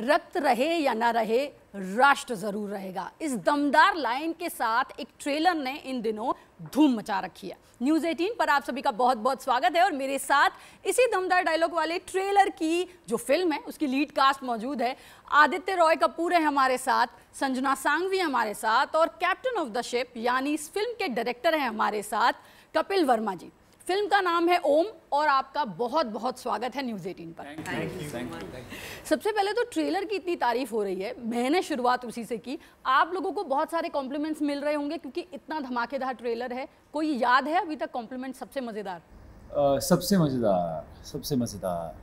रक्त रहे या ना रहे राष्ट्र जरूर रहेगा इस दमदार लाइन के साथ एक ट्रेलर ने इन दिनों धूम मचा रखी है न्यूज़ 18 पर आप सभी का बहुत बहुत स्वागत है और मेरे साथ इसी दमदार डायलॉग वाले ट्रेलर की जो फिल्म है उसकी लीड कास्ट मौजूद है आदित्य रॉय कपूर है हमारे साथ संजना सांगवी हमारे साथ और कैप्टन ऑफ द शिप यानी इस फिल्म के डायरेक्टर हैं हमारे साथ कपिल वर्मा जी फिल्म का नाम है ओम और आपका बहुत बहुत स्वागत है न्यूज़ 18 पर थैंक यू सबसे पहले तो ट्रेलर की इतनी तारीफ हो रही है मैंने शुरुआत उसी से की आप लोगों को बहुत सारे कॉम्प्लीमेंट्स मिल रहे होंगे क्योंकि इतना धमाकेदार ट्रेलर है कोई याद है अभी तक कॉम्प्लीमेंट सबसे मज़ेदार सबसे मज़ेदार सबसे मज़ेदार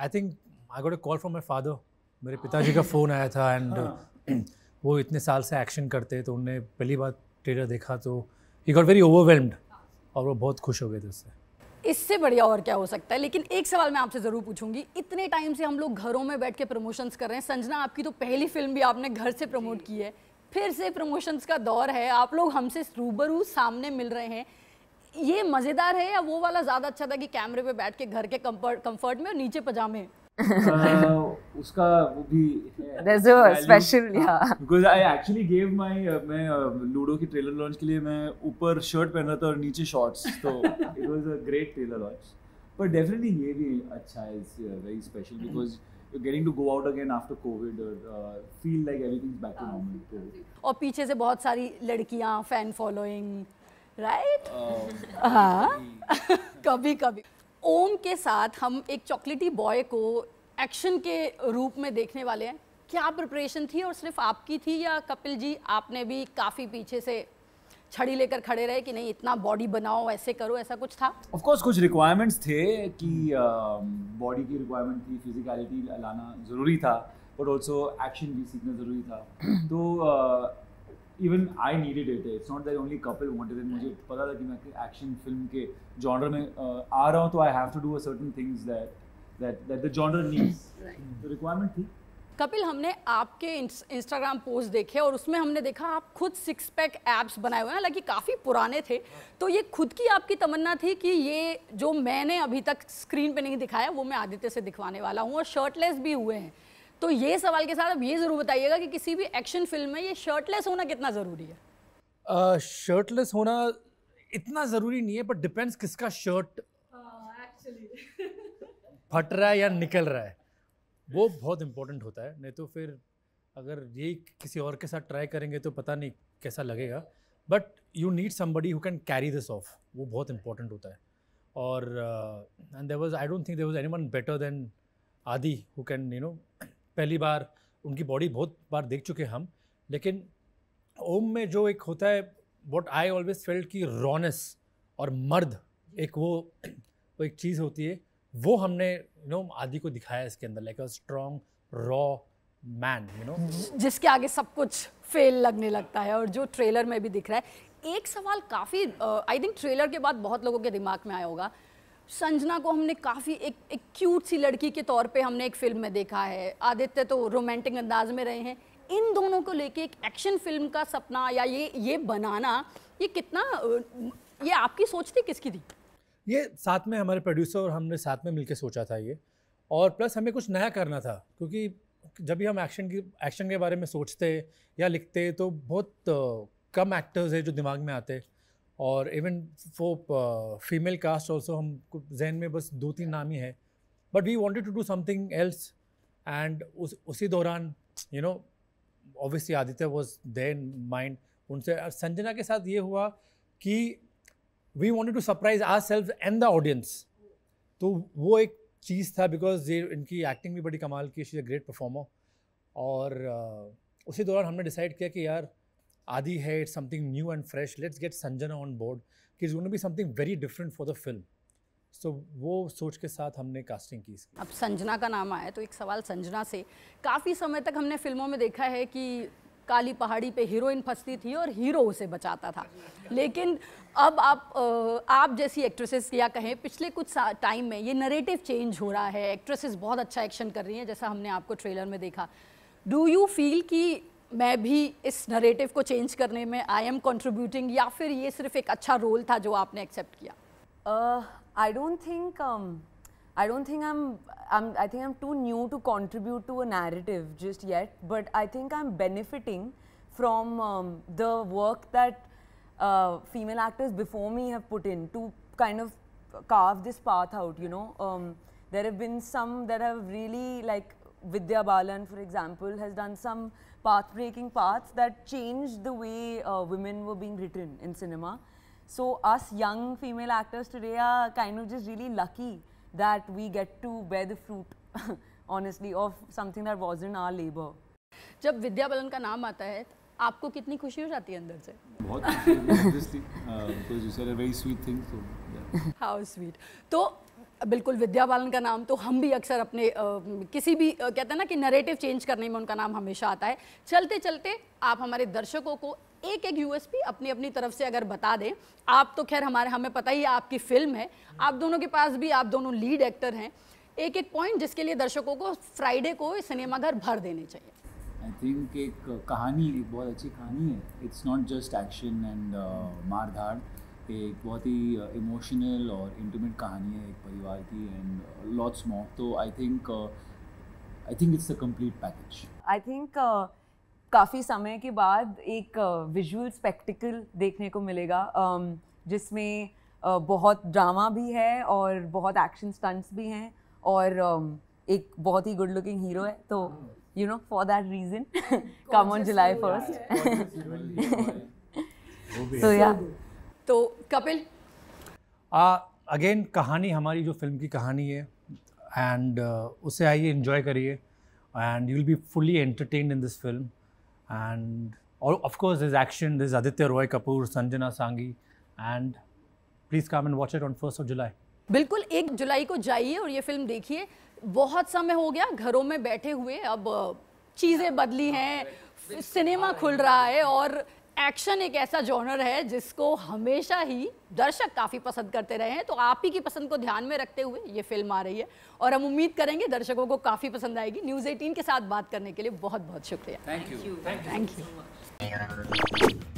I think I got a call from my father मेरे पिताजी का फ़ोन आया था एंड हाँ। वो इतने साल से एक्शन करते तो उनने पहली बार ट्रेलर देखा तो ही गॉट वेरी ओवरवेलम्ड और वो बहुत खुश हो गए थे उससे इससे बढ़िया और क्या हो सकता है लेकिन एक सवाल मैं आपसे ज़रूर पूछूंगी इतने टाइम से हम लोग घरों में बैठ के प्रमोशंस कर रहे हैं संजना आपकी तो पहली फिल्म भी आपने घर से प्रमोट की है फिर से प्रमोशंस का दौर है आप लोग हमसे रूबरू सामने मिल रहे हैं ये मज़ेदार है या वो वाला ज़्यादा अच्छा था कि कैमरे पे बैठ के घर के कंफर्ट में और नीचे पजामे उसका वो भी there's a special yeah because I actually gave my मैं लूडो की ट्रेलर लॉन्च के लिए मैं ऊपर शर्ट पहन रहा था और नीचे शॉर्ट्स तो it was a great trailer launch but definitely ये भी अच्छा है it's uh, very special because You're getting to go out again after COVID or uh, feel like everything's back to normal. So. और पीछे से बहुत सारी लड़कियां फैन फॉलोइंग राइट हाँ कभी कभी ओम के साथ हम एक चॉकलेटी बॉय को एक्शन के रूप में देखने वाले हैं क्या प्रिपरेशन थी और सिर्फ आपकी थी या कपिल जी आपने भी काफ़ी पीछे से छड़ी लेकर खड़े रहे कि नहीं इतना बॉडी बनाओ ऐसे करो ऐसा कुछ था ऑफ कोर्स कुछ रिक्वायरमेंट्स थे कि बॉडी um, uh, की रिक्वायरमेंट थी फिजिकलिटी लाना ज़रूरी था बट आल्सो एक्शन भी सीखना ज़रूरी था तो uh, even I needed it it's not that only Kapil wanted it मुझे पता था कि मैं एक्शन फिल्म के जॉनर में uh, आ रहा हूं तो I have to do a certain things that that that the genre needs the requirement थी कपिल हमने आपके इंस्टाग्राम पोस्ट देखे और उसमें हमने देखा आप खुद सिक्स पैक एप्स बनाए हुए हैं हालांकि काफ़ी पुराने थे तो ये खुद की आपकी तमन्ना थी कि ये जो मैंने अभी तक स्क्रीन पे नहीं दिखाया वो मैं आदित्य से दिखवाने वाला हूँ और शर्टलेस भी हुए हैं तो ये सवाल के साथ आप ये ज़रूर बताइएगा कि किसी भी एक्शन फिल्म में ये शर्टलेस होना कितना ज़रूरी है शर्टलेस uh, होना इतना ज़रूरी नहीं है पर डिपेंड्स किसका शर्ट हाँ, फट रहा है या निकल रहा है वो बहुत इम्पोर्टेंट होता है नहीं तो फिर अगर ये किसी और के साथ ट्राई करेंगे तो पता नहीं कैसा लगेगा but you need somebody who can carry this off वो बहुत इंपॉर्टेंट होता है और and there was I don't think there was anyone better than Adi who can you know पहली बार उनकी बॉडी बहुत बार देख चुके हम लेकिन ओम में जो एक होता है वॉट आई ऑलवेज फेल्ट की रॉनेस और मर्द एक वो वो एक चीज़ होती है वो हमने यू नो आदि को दिखाया इसके अंदर like a strong raw man you know जिसके आगे सब कुछ फेल लगने लगता है और जो ट्रेलर में भी दिख रहा है एक सवाल काफ़ी आई थिंक ट्रेलर के बाद बहुत लोगों के दिमाग में आया होगा संजना को हमने काफ़ी एक एक क्यूट सी लड़की के तौर पे हमने एक फिल्म में देखा है आदित्य तो रोमांटिक अंदाज में रहे हैं इन दोनों को लेके एक एक्शन फिल्म का सपना या ये ये बनाना ये कितना ये आपकी सोच थी किसकी थी ये साथ में हमारे प्रोड्यूसर और हमने साथ में मिलकर सोचा था ये और प्लस हमें कुछ नया करना था क्योंकि जब भी हम एक्शन की एक्शन के बारे में सोचते या लिखते तो बहुत कम एक्टर्स है जो दिमाग में आते और इवन वो फीमेल कास्ट ऑल्सो हम जहन में बस दो तीन नाम ही है but we wanted to do something else and उस उसी दौरान you know obviously Aditya was their mind उनसे संजना के साथ ये हुआ कि we wanted to surprise our self and the audience तो वो एक चीज़ था बिकॉज ये इनकी एक्टिंग भी बड़ी कमाल की शी अ ग्रेट परफॉर्मर और uh, उसी दौरान हमने डिसाइड किया कि यार Adi hai, it's something new and fresh. Let's get Sanjana on board. It's going to be something very different for the film. So, वो सोच के साथ हमने कास्टिंग की इसकी अब संजना का नाम आया तो एक सवाल संजना से काफ़ी समय तक हमने फिल्मों में देखा है कि काली पहाड़ी पे हीरोइन फंसती थी और हीरो उसे बचाता था लेकिन अब आप आप जैसी एक्ट्रेसेस या कहें पिछले कुछ टाइम में ये नरेटिव चेंज हो रहा है एक्ट्रेसेस बहुत अच्छा एक्शन कर रही हैं जैसा हमने आपको ट्रेलर में देखा डू यू फील कि मैं भी इस नरेटिव को चेंज करने में आई एम कॉन्ट्रीब्यूटिंग या फिर ये सिर्फ एक अच्छा रोल था जो आपने एक्सेप्ट किया I don't think I don't think I am I think I am too new to contribute to a narrative just yet but I think I am benefiting from the work that female actors before me have put in to kind of carve this path out you know there have been some there have really like Vidya Balan for example has done some path-breaking paths that changed the way uh, women were being written in cinema. So us young female actors today are kind of just really lucky that we get to bear the fruit, honestly, of something that was in our labor. जब विद्या बालन का नाम आता hai आपको कितनी खुशी हो जाती है अंदर से बहुत खुशी very sweet thing how sweet तो बिल्कुल विद्या बालन का नाम तो हम भी अक्सर अपने आ, किसी भी आ, कहते हैं ना कि नरेटिव चेंज करने में उनका नाम हमेशा आता है चलते चलते आप हमारे दर्शकों को एक एक यूएसपी अपनी अपनी तरफ से अगर बता दें आप तो खैर हमारे हमें पता ही आपकी फिल्म है आप दोनों के पास भी आप दोनों लीड एक्टर हैं एक एक पॉइंट जिसके लिए दर्शकों को फ्राइडे को सिनेमाघर भर देने चाहिए आई थिंक एक कहानी एक बहुत अच्छी कहानी है it's not just action and मार धाड़ पे एक बहुत ही इमोशनल uh, और इंटीमेट कहानी है एक परिवार की एंड लॉट्स मोर तो I think I think it's a complete package I think काफ़ी समय के बाद एक विजुअल uh, स्पेक्टिकल देखने को मिलेगा um, जिसमें uh, बहुत ड्रामा भी है और बहुत एक्शन स्टंट्स भी हैं और um, एक बहुत ही गुड लुकिंग हीरो है तो you know for that reason come on July first so या तो कपिल अगेन uh, कहानी हमारी जो फिल्म की कहानी है एंड uh, उसे आइए इन्जॉय करिए and you will be fully entertain in this film and और of course is action this Aditya Roy Kapoor Sanjana Sanghi and please come and watch it on first of July बिल्कुल एक जुलाई को जाइए और ये फिल्म देखिए बहुत समय हो गया घरों में बैठे हुए अब uh, चीज़ें बदली हैं सिनेमा हाँ, खुल रहा है और एक्शन एक ऐसा जॉनर है जिसको हमेशा ही दर्शक काफ़ी पसंद करते रहे हैं तो आप ही की पसंद को ध्यान में रखते हुए ये फिल्म आ रही है और हम उम्मीद करेंगे दर्शकों को काफ़ी पसंद आएगी न्यूज़ 18 के साथ बात करने के लिए बहुत बहुत शुक्रिया थैंक यू थैंक यू